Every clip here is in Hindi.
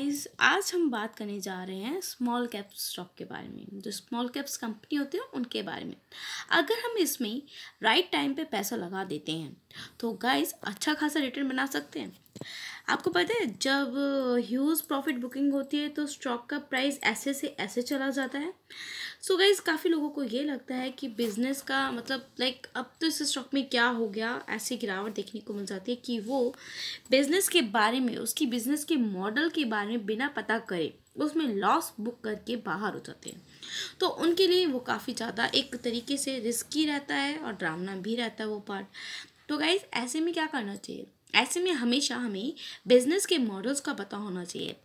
गाइस आज हम बात करने जा रहे हैं स्मॉल कैप स्टॉक के बारे में जो स्मॉल कैप्स कंपनी होती है उनके बारे में अगर हम इसमें राइट टाइम पे पैसा लगा देते हैं तो गाइस अच्छा खासा रिटर्न बना सकते हैं आपको पता है जब ह्यूज प्रॉफिट बुकिंग होती है तो स्टॉक का प्राइस ऐसे से ऐसे चला जाता है सो so गाइज काफ़ी लोगों को ये लगता है कि बिज़नेस का मतलब लाइक अब तो इस स्टॉक में क्या हो गया ऐसी गिरावट देखने को मिल जाती है कि वो बिज़नेस के बारे में उसकी बिज़नेस के मॉडल के बारे में बिना पता करे उसमें लॉस बुक करके बाहर हो जाते हैं तो उनके लिए वो काफ़ी ज़्यादा एक तरीके से रिस्की रहता है और ड्रामना भी रहता है वो पार्ट तो गाइज़ ऐसे में क्या करना चाहिए ऐसे में हमेशा हमें बिजनेस के मॉडल्स का पता होना चाहिए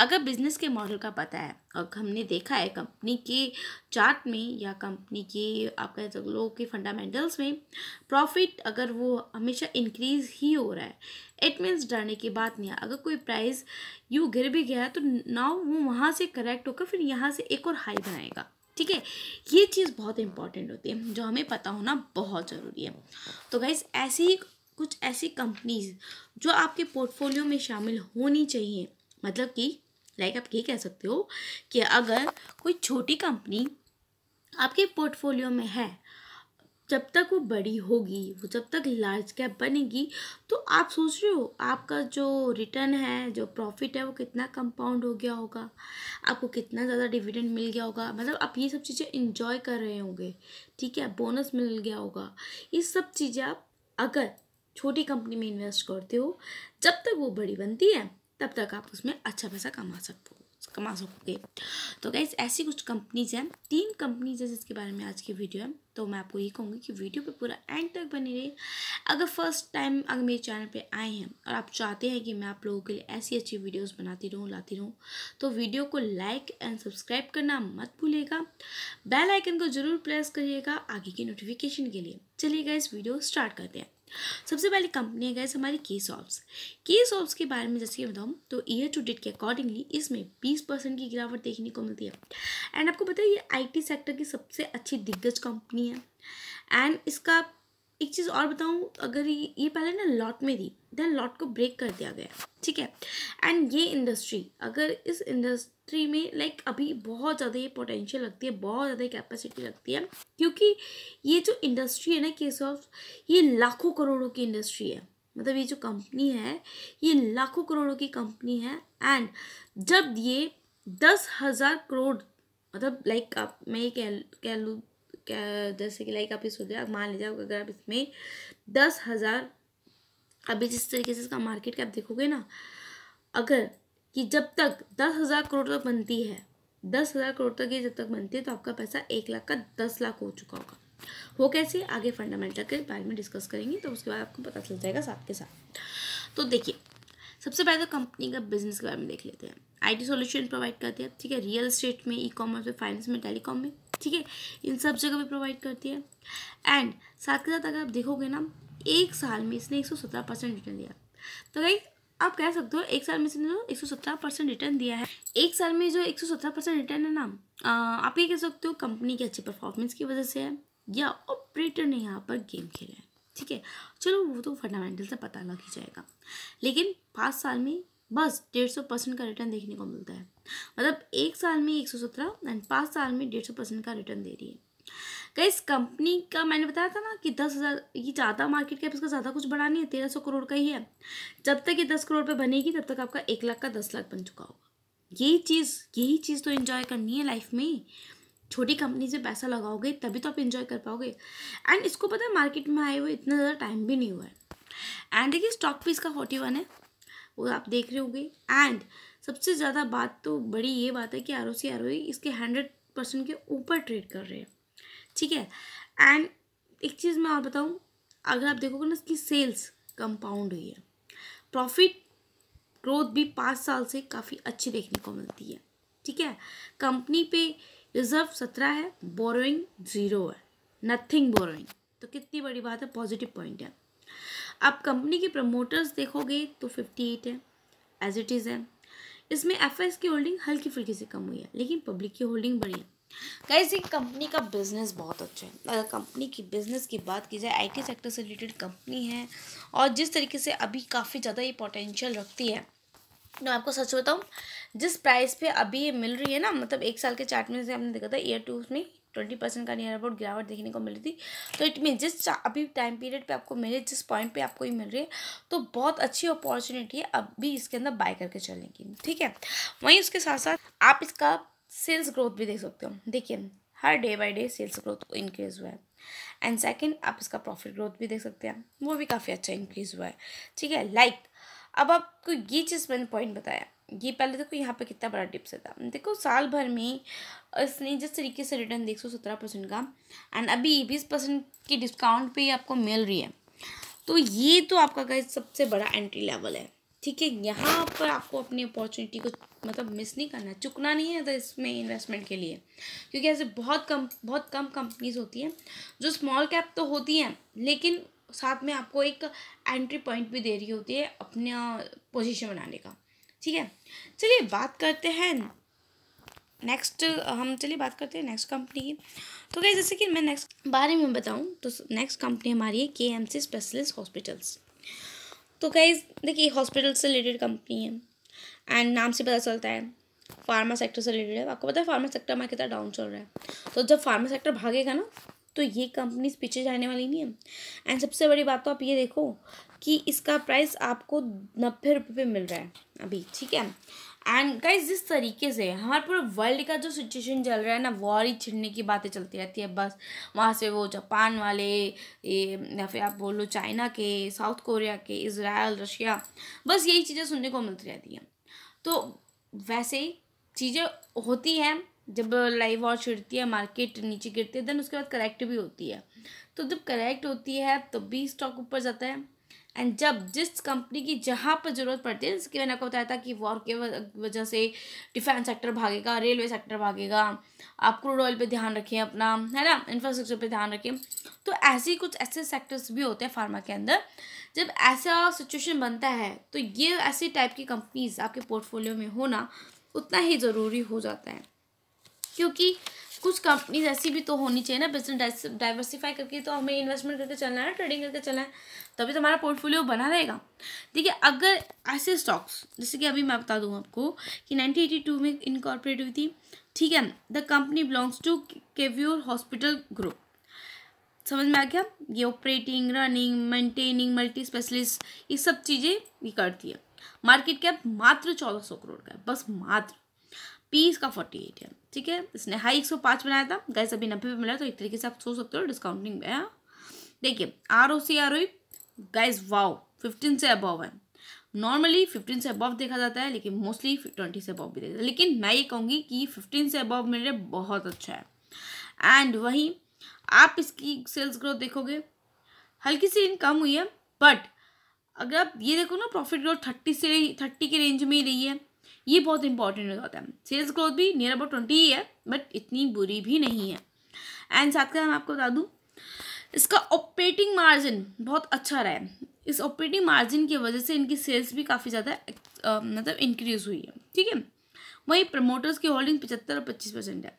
अगर बिजनेस के मॉडल का पता है और हमने देखा है कंपनी के चार्ट में या कंपनी के आप कह सकते लोगों के फंडामेंटल्स में प्रॉफिट अगर वो हमेशा इंक्रीज ही हो रहा है इट मीन्स डरने की बात नहीं है अगर कोई प्राइस यू गिर भी गया तो नाउ वो वहाँ से करेक्ट होकर फिर यहाँ से एक और हाई बनाएगा ठीक है ये चीज़ बहुत इंपॉर्टेंट होती है जो हमें पता होना बहुत ज़रूरी है तो गाइज ऐसी ही कुछ ऐसी कंपनीज जो आपके पोर्टफोलियो में शामिल होनी चाहिए मतलब कि लाइक आप ये कह सकते हो कि अगर कोई छोटी कंपनी आपके पोर्टफोलियो में है जब तक वो बड़ी होगी वो जब तक लार्ज कैप बनेगी तो आप सोच रहे हो आपका जो रिटर्न है जो प्रॉफिट है वो कितना कंपाउंड हो गया होगा आपको कितना ज़्यादा डिविडेंड मिल गया होगा मतलब आप ये सब चीज़ें इन्जॉय कर रहे होंगे ठीक है बोनस मिल गया होगा ये सब चीज़ें आप अगर छोटी कंपनी में इन्वेस्ट करते हो जब तक वो बड़ी बनती है तब तक आप उसमें अच्छा पैसा कमा सकते हो कमा सकोगे तो गाइज ऐसी कुछ कंपनीज हैं तीन कंपनीज हैं जिसके बारे में आज की वीडियो है तो मैं आपको ये कहूँगी कि वीडियो पे पूरा एंड तक बनी रहे अगर फर्स्ट टाइम अगर मेरे चैनल पे आए हैं और आप चाहते हैं कि मैं आप लोगों के लिए ऐसी अच्छी वीडियोस बनाती रहूँ लाती रहूँ तो वीडियो को लाइक एंड सब्सक्राइब करना मत भूलेगा बेलाइकन को ज़रूर प्रेस करिएगा आगे की नोटिफिकेशन के लिए चलिए इस वीडियो स्टार्ट करते हैं सबसे पहले कंपनी है गैस हमारी के सॉप्स के सॉप्स के बारे में जैसे बताऊँ तो ईयर टू डेट के अकॉर्डिंगली इसमें बीस परसेंट की गिरावट देखने को मिलती है एंड आपको पता है ये आईटी सेक्टर की सबसे अच्छी दिग्गज कंपनी है एंड इसका एक चीज़ और बताऊँ अगर ये ये पहले ना लॉट में थी देन लॉट को ब्रेक कर दिया गया ठीक है एंड ये इंडस्ट्री अगर इस इंडस्ट्री में लाइक अभी बहुत ज़्यादा ये पोटेंशियल लगती है बहुत ज़्यादा कैपेसिटी लगती है क्योंकि ये जो इंडस्ट्री है ना केस ऑफ ये लाखों करोड़ों की इंडस्ट्री है मतलब ये जो कंपनी है ये लाखों करोड़ों की कंपनी है एंड जब ये दस हज़ार करोड़ मतलब लाइक आप मैं ये कह कह लूँ जैसे कि लाइक आप इस मान लीजिए अगर आप इसमें दस हज़ार अभी जिस तरीके से इसका मार्केट कैप देखोगे ना अगर कि जब तक दस हज़ार करोड़ तक बनती है दस हज़ार करोड़ तक ये जब तक बनती है तो आपका पैसा एक लाख का दस लाख हो चुका होगा वो कैसे आगे फंडामेंटल के बारे में डिस्कस करेंगे तो उसके बाद आपको पता चल जाएगा साथ के साथ तो देखिए सबसे पहले तो कंपनी का बिजनेस के बारे में देख लेते हैं आईटी सॉल्यूशन प्रोवाइड करती है ठीक है रियल स्टेट में ई कॉमर्स में फाइनेंस में टेलीकॉम में ठीक है इन सब जगह पे प्रोवाइड करती है एंड साथ के साथ अगर आप देखोगे ना एक साल में इसने एक सौ सत्रह परसेंट रिटर्न दिया तो भाई आप कह सकते हो एक साल में इसने जो एक सौ सत्रह परसेंट रिटर्न दिया है एक साल में जो एक सौ सत्रह परसेंट रिटर्न है ना आप ये कह सकते हो कंपनी के अच्छे परफॉर्मेंस की वजह से है या ऑपरेटर ने यहाँ पर गेम खेला है ठीक है चलो वो तो फंडामेंटल से पता लग ही जाएगा लेकिन पाँच साल में बस डेढ़ सौ परसेंट का रिटर्न देखने को मिलता है मतलब एक साल में एक सौ सत्रह एंड पाँच साल में डेढ़ सौ परसेंट का रिटर्न दे रही है कई इस कंपनी का मैंने बताया था ना कि दस हज़ार ये ज़्यादा मार्केट कैप इसका ज़्यादा कुछ बढ़ा नहीं है तेरह सौ करोड़ का ही है जब तक ये दस करोड़ पर बनेगी तब तक आपका एक लाख का दस लाख बन चुका होगा यही चीज़ यही चीज़ तो इन्जॉय करनी है लाइफ में छोटी कंपनी से पैसा लगाओगे तभी तो आप इन्जॉय कर पाओगे एंड इसको पता है मार्केट में आए हुए इतना ज़्यादा टाइम भी नहीं हुआ है एंड देखिए स्टॉक पीस का फोर्टी वन है वो आप देख रहे होंगे एंड सबसे ज़्यादा बात तो बड़ी ये बात है कि आर ओ सी आर ओ इसके हंड्रेड परसेंट के ऊपर ट्रेड कर रहे हैं ठीक है एंड एक चीज़ मैं और बताऊँ अगर आप देखोगे ना इसकी सेल्स कंपाउंड हुई है प्रॉफिट ग्रोथ भी पाँच साल से काफ़ी अच्छी देखने को मिलती है ठीक है कंपनी पे रिजर्व सत्रह है बोरोइंग ज़ीरो है नथिंग बोरोइंग तो कितनी बड़ी बात है पॉजिटिव पॉइंट है आप कंपनी के प्रमोटर्स देखोगे तो फिफ्टी एट है एज इट इज़ है इसमें एफ की होल्डिंग हल्की फुल्की से कम हुई है लेकिन पब्लिक की होल्डिंग बढ़ी है कैसे कंपनी का बिजनेस बहुत अच्छा है अगर कंपनी की बिजनेस की बात की जाए आईटी सेक्टर से रिलेटेड कंपनी है और जिस तरीके से अभी काफ़ी ज़्यादा ये पोटेंशियल रखती है मैं आपको सच बताऊँ जिस प्राइस पे अभी ये मिल रही है ना मतलब एक साल के चार्ट में से हमने देखा था ईयर टू में ट्वेंटी परसेंट का नियर अबाउट गिरावट देखने को मिल रही थी तो इट मीन जिस अभी टाइम पीरियड पे आपको मिले जिस पॉइंट पे आपको ये मिल रही है तो बहुत अच्छी अपॉर्चुनिटी है अब भी इसके अंदर बाय करके चलने की ठीक है वहीं उसके साथ साथ आप इसका सेल्स ग्रोथ भी देख सकते हो देखिए हर day by day sales growth increase हुआ है एंड सेकेंड आप इसका प्रॉफिट ग्रोथ भी देख सकते हैं वो भी काफ़ी अच्छा इंक्रीज हुआ है ठीक है लाइक like, अब आपको ये चीज़ मैंने पॉइंट बताया ये पहले देखो यहाँ पे कितना बड़ा डिप्स था देखो साल भर में इसने जिस तरीके से रिटर्न देख सौ सत्रह परसेंट का एंड अभी बीस परसेंट की डिस्काउंट पे आपको मिल रही है तो ये तो आपका गाइज सबसे बड़ा एंट्री लेवल है ठीक है यहाँ पर आपको अपनी अपॉर्चुनिटी को मतलब मिस नहीं करना चुकना नहीं है तो इसमें इन्वेस्टमेंट के लिए क्योंकि ऐसे बहुत कम बहुत कम कंपनीज होती हैं जो स्मॉल कैप तो होती हैं लेकिन साथ में आपको एक एंट्री पॉइंट भी दे रही होती है अपना पोजीशन बनाने का ठीक है चलिए बात करते हैं नेक्स्ट हम चलिए बात करते हैं नेक्स्ट कंपनी की तो क्या जैसे कि मैं नेक्स्ट बारे में बताऊं तो नेक्स्ट कंपनी हमारी है के एम सी स्पेशलिस्ट हॉस्पिटल्स तो क्या देखिए हॉस्पिटल से रिलेटेड कंपनी है एंड नाम से पता चलता है फार्मा सेक्टर से रिलेटेड है आपको पता है फार्मा सेक्टर हमारा कितना डाउन चल रहा है तो जब फार्मा सेक्टर भागेगा ना तो ये कंपनीज पीछे जाने वाली नहीं है एंड सबसे बड़ी बात तो आप ये देखो कि इसका प्राइस आपको नब्बे रुपये मिल रहा है अभी ठीक है एंड गाइज जिस तरीके से हमारे पूरे वर्ल्ड का जो सिचुएशन चल रहा है ना वॉर ही छिड़ने की बातें चलती रहती है बस वहाँ से वो जापान वाले ये या फिर आप बोलो चाइना के साउथ कोरिया के इसराइल रशिया बस यही चीज़ें सुनने को मिलती रहती हैं तो वैसे ही चीज़ें होती हैं जब लाइव वॉर छिड़ती है मार्केट नीचे गिरती है देन उसके बाद करेक्ट भी होती है तो जब करेक्ट होती है तब तो भी स्टॉक ऊपर जाता है एंड जब जिस कंपनी की जहाँ पर ज़रूरत पड़ती है जैसे मैंने आपको बताया था कि वॉर के वजह से डिफेंस सेक्टर भागेगा रेलवे सेक्टर भागेगा आप क्रूड ऑयल पे ध्यान रखें अपना है ना इंफ्रास्ट्रक्चर पे ध्यान रखें तो ऐसे कुछ ऐसे सेक्टर्स भी होते हैं फार्मा के अंदर जब ऐसा सिचुएशन बनता है तो ये ऐसे टाइप की कंपनीज आपके पोर्टफोलियो में होना उतना ही ज़रूरी हो जाता है क्योंकि कुछ कंपनीज ऐसी भी तो होनी चाहिए ना बिजनेस डाइवर्सिफाई करके तो हमें इन्वेस्टमेंट करके चलना है ट्रेडिंग करके चलना है तभी तो हमारा पोर्टफोलियो बना रहेगा देखिए अगर ऐसे स्टॉक्स जैसे कि अभी मैं बता दूँ आपको कि नाइनटीन में इनकॉर्पोरेट हुई थी ठीक है द कंपनी बिलोंग्स टू केव्योर हॉस्पिटल ग्रुप समझ में आ गया ये operating running maintaining multi specialist ये सब चीज़ें ये करती है मार्केट कैप मात्र चौदह सौ करोड़ का है बस मात्र पी इसका फोर्टी एट है ठीक है इसने हाई एक सौ पाँच बनाया था गैस अभी नब्बे पे मिला तो एक तरीके से आप सोच सकते हो डिस्काउंटिंग में है देखिए R O C R O गैस वाओ फिफ्टीन से अबव है नॉर्मली फिफ्टीन से अबव देखा जाता है लेकिन मोस्टली ट्वेंटी से अबव भी देखा जाता है लेकिन मैं ये कहूँगी कि फिफ्टीन से अबव मेरे बहुत अच्छा है एंड वहीं आप इसकी सेल्स ग्रोथ देखोगे हल्की सी कम हुई है बट अगर आप ये देखो ना प्रॉफिट ग्रोथ थर्टी से थर्टी के रेंज में ही रही है ये बहुत इंपॉर्टेंट हो जाता है सेल्स ग्रोथ भी नियर अबाउट ट्वेंटी ही है बट इतनी बुरी भी नहीं है एंड साथ का मैं आपको बता दूँ इसका ऑपरेटिंग मार्जिन बहुत अच्छा रहा है इस ऑपरेटिंग मार्जिन की वजह से इनकी सेल्स भी काफ़ी ज़्यादा मतलब इंक्रीज हुई है ठीक है वहीं प्रमोटर्स की होल्डिंग पचहत्तर और पच्चीस परसेंट है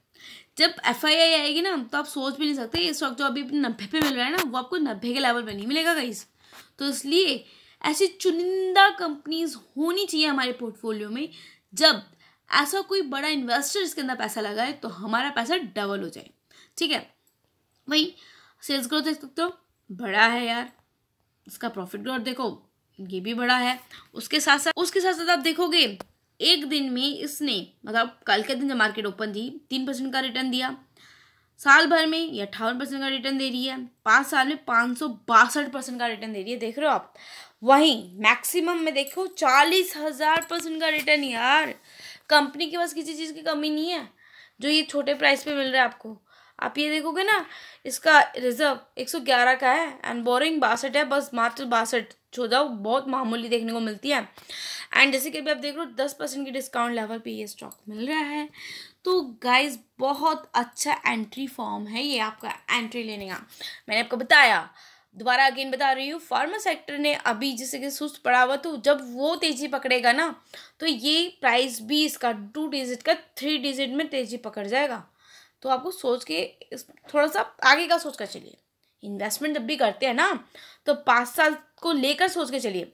जब एफ आई आई आएगी ना तो आप सोच भी नहीं सकते ये स्टॉक जो अभी नब्बे पे मिल रहा है ना वो आपको नब्बे के लेवल पे नहीं मिलेगा गाइस तो इसलिए ऐसी चुनिंदा कंपनीज होनी चाहिए हमारे पोर्टफोलियो में जब ऐसा कोई बड़ा इन्वेस्टर इसके अंदर पैसा लगाए तो हमारा पैसा डबल हो जाए ठीक है वही सेल्स ग्रोथ देख सकते हो बड़ा है यार इसका प्रॉफिट ग्रोथ देखो ये भी बड़ा है उसके साथ साथ उसके साथ साथ आप देखोगे एक दिन में इसने मतलब कल के दिन जब मार्केट ओपन थी तीन परसेंट का रिटर्न दिया साल भर में ये अट्ठावन परसेंट का रिटर्न दे रही है पाँच साल में पाँच सौ बासठ परसेंट का रिटर्न दे रही है देख रहे हो आप वहीं मैक्सिमम में देखो चालीस हज़ार परसेंट का रिटर्न यार कंपनी के पास किसी चीज़ की कमी नहीं है जो ये छोटे प्राइस पे मिल रहा है आपको आप ये देखोगे ना इसका रिजर्व एक सौ ग्यारह का है एंड बोरिंग बासठ है बस मात्र बासठ छो जाओ बहुत मामूली देखने को मिलती है एंड जैसे कि अभी आप देख रहे हो दस परसेंट की डिस्काउंट लेवल पे ये स्टॉक मिल रहा है तो गाइज बहुत अच्छा एंट्री फॉर्म है ये आपका एंट्री लेने का मैंने आपको बताया दोबारा अगेन बता रही हूँ फार्मा सेक्टर ने अभी जैसे कि सुस्त पड़ा हुआ तो जब वो तेज़ी पकड़ेगा ना तो ये प्राइस भी इसका टू डिजिट का थ्री डिजिट में तेज़ी पकड़ जाएगा तो आपको सोच के थोड़ा सा आगे का सोच कर चलिए इन्वेस्टमेंट जब भी करते हैं ना तो पाँच साल को लेकर सोच के चलिए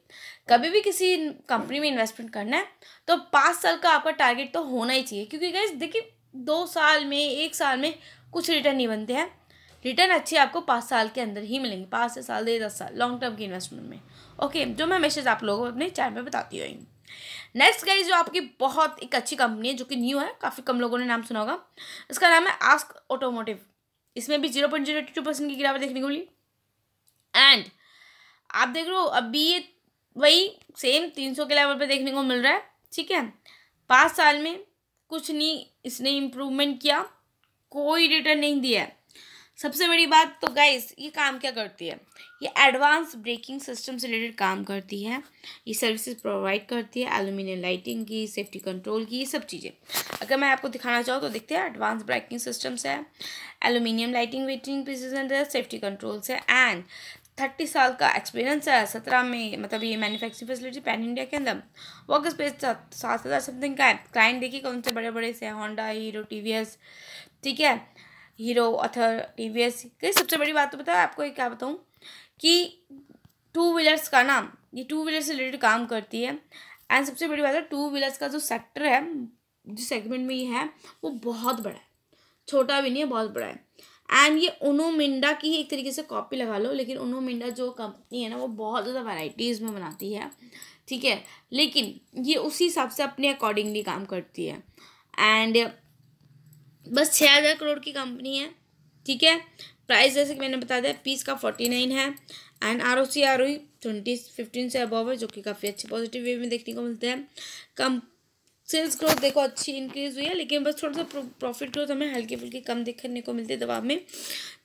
कभी भी किसी कंपनी में इन्वेस्टमेंट करना है तो पाँच साल का आपका टारगेट तो होना ही चाहिए क्योंकि गैस देखिए दो साल में एक साल में कुछ रिटर्न नहीं बनते हैं रिटर्न अच्छे आपको पाँच साल के अंदर ही मिलेंगे पाँच से साल दे दस साल लॉन्ग टर्म की इन्वेस्टमेंट में ओके जो मैं मैसेज आप लोगों को अपने चैनल पर बताती हुई नेक्स्ट गाइज जो आपकी बहुत एक अच्छी कंपनी है जो कि न्यू है काफ़ी कम लोगों ने नाम सुना होगा इसका नाम है आस्क ऑटोमोटिव इसमें भी zero point zero two percent की गिरावट देखने को मिली एंड आप देख लो अभी ये वही सेम तीन सौ के लेवल पे देखने को मिल रहा है ठीक है पाँच साल में कुछ नहीं इसने इम्प्रूवमेंट किया कोई रिटर्न नहीं दिया है सबसे बड़ी बात तो गाइस ये काम क्या करती है ये एडवांस ब्रेकिंग सिस्टम से रिलेटेड काम करती है ये सर्विसेज प्रोवाइड करती है एलुमिनियम लाइटिंग की सेफ्टी कंट्रोल की ये सब चीज़ें अगर मैं आपको दिखाना चाहूँ तो देखते हैं एडवांस ब्रेकिंग सिस्टम्स है एलुमिनियम लाइटिंग वेटिंग प्रिसीजन है सेफ्टी कंट्रोल्स है एंड थर्टी साल का एक्सपीरियंस है सत्रह में मतलब ये मैन्युफैक्चरिंग फैसिलिटी पैन इंडिया के अंदर वर्क स्पेस सात हज़ार समथिंग का है क्लाइंट देखिए कौन से बड़े बड़े से होंडा हीरो टी ठीक है Hero Ather T V S की सबसे बड़ी बात तो बताओ आपको एक क्या बताऊँ कि टू व्हीलर्स का नाम ये टू व्हीलर से रिलेटेड काम करती है एंड सबसे बड़ी बात है टू व्हीलर्स का जो सेक्टर है जो सेगमेंट में ये है वो बहुत बड़ा है छोटा भी नहीं है बहुत बड़ा है एंड ये ओनो मिंडा की एक तरीके से कॉपी लगा लो लेकिन ओनो मिंडा जो कंपनी है ना वो बहुत ज़्यादा वैराइटीज़ में बनाती है ठीक है लेकिन ये उसी हिसाब से अपने अकॉर्डिंगली काम करती है एंड बस छः हज़ार करोड़ की कंपनी है ठीक है प्राइस जैसे कि मैंने बता दिया पीस का फोर्टी नाइन है and R O C R O twenty fifteen से अबव है जो कि काफ़ी अच्छे पॉजिटिव वे में देखने को मिलते हैं कम सेल्स ग्रोथ देखो अच्छी इंक्रीज हुई है लेकिन बस थोड़ा सा प्रॉफिट ग्रोथ हमें हल्की फुल्की कम देखने को मिलती है दबाव में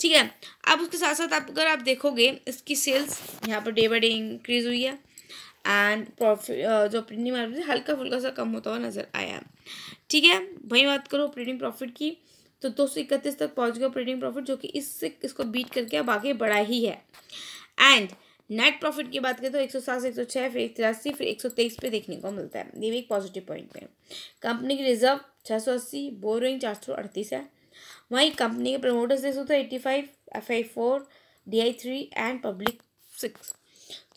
ठीक है अब उसके साथ साथ आप अगर आप देखोगे इसकी सेल्स यहाँ per day by day increase हुई है एंड प्रॉफिट जो प्रिंटिंग मार्केट हल्का फुल्का सा कम होता हुआ नज़र आया ठीक है वही बात करो ऑपरेटिंग प्रॉफिट की तो दो सौ इकतीस तक पहुंच गया ऑपरेटिंग प्रॉफिट जो कि इससे इसको बीट करके अब आगे बढ़ा ही है एंड नेट प्रॉफिट की बात करें तो एक सौ सात एक सौ छः फिर एक तिरासी फिर एक सौ तेईस पे देखने को मिलता है ये भी एक पॉजिटिव पॉइंट पे कंपनी की रिजर्व छः सौ अस्सी बोरोइंग चार सौ अड़तीस है वहीं कंपनी के promoters ratio eighty five F I four D I three and public six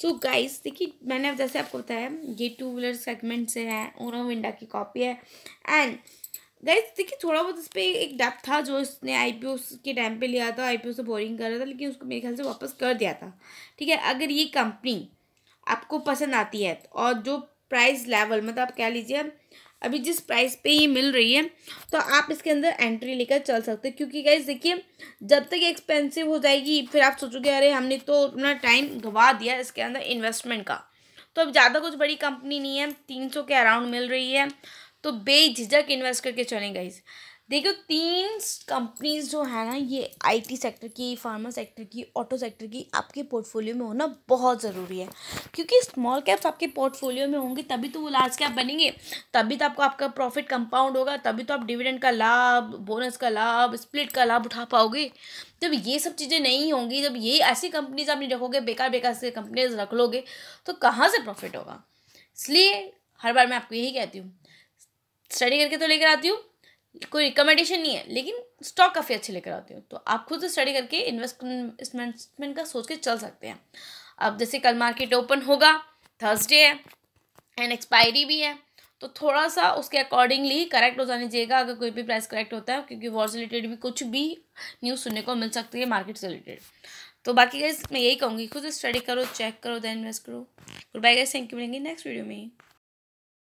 so guys देखिए मैंने जैसे आपको बताया ये टू व्हीलर सेगमेंट से है ओनो विंडा की कॉपी है एंड गाइस देखिए थोड़ा बहुत इस पर एक डेप था जो इसने आई के टाइम पे लिया था आई से बोरिंग कर रहा था लेकिन उसको मेरे ख्याल से वापस कर दिया था ठीक है अगर ये कंपनी आपको पसंद आती है और जो प्राइस लेवल मतलब आप कह लीजिए अभी जिस प्राइस पे ये मिल रही है तो आप इसके अंदर एंट्री लेकर चल सकते हैं क्योंकि गाइज देखिए जब तक एक्सपेंसिव हो जाएगी फिर आप सोचोगे अरे हमने तो अपना टाइम गवा दिया इसके अंदर इन्वेस्टमेंट का तो अब ज़्यादा कुछ बड़ी कंपनी नहीं है तीन सौ के अराउंड मिल रही है तो बेझिझक इन्वेस्ट करके चलें गाइज देखो तीन कंपनीज जो है ना ये आईटी सेक्टर की फार्मा सेक्टर की ऑटो सेक्टर की आपके पोर्टफोलियो में होना बहुत ज़रूरी है क्योंकि स्मॉल कैप्स आपके पोर्टफोलियो में होंगे तभी तो वो लार्ज कैप बनेंगे तभी तो आपको आपका प्रॉफिट कंपाउंड होगा तभी तो आप डिविडेंड का लाभ बोनस का लाभ स्प्लिट का लाभ उठा पाओगे जब ये सब चीज़ें नहीं होंगी जब ये ऐसी कंपनीज आप नहीं रखोगे बेकार बेकार से कंपनीज रख लोगे तो कहाँ से प्रॉफिट होगा इसलिए हर बार मैं आपको यही कहती हूँ स्टडी करके तो लेकर आती हूँ कोई रिकमेंडेशन नहीं है लेकिन स्टॉक काफ़ी अच्छे लेकर आती हूँ तो आप खुद से स्टडी करके इन्वेस्टमेंट का सोच के चल सकते हैं अब जैसे कल मार्केट ओपन होगा थर्सडे है एंड एक्सपायरी भी है तो थोड़ा सा उसके अकॉर्डिंगली करेक्ट हो जाने चाहिएगा अगर कोई भी प्राइस करेक्ट होता है क्योंकि वॉर से रिलेटेड भी कुछ भी न्यूज़ सुनने को मिल सकती है मार्केट से रिलेटेड तो बाकी गैस मैं यही कहूँगी खुद स्टडी करो चेक करो देन इन्वेस्ट करो good bye guys thank you मिलेंगे नेक्स्ट वीडियो में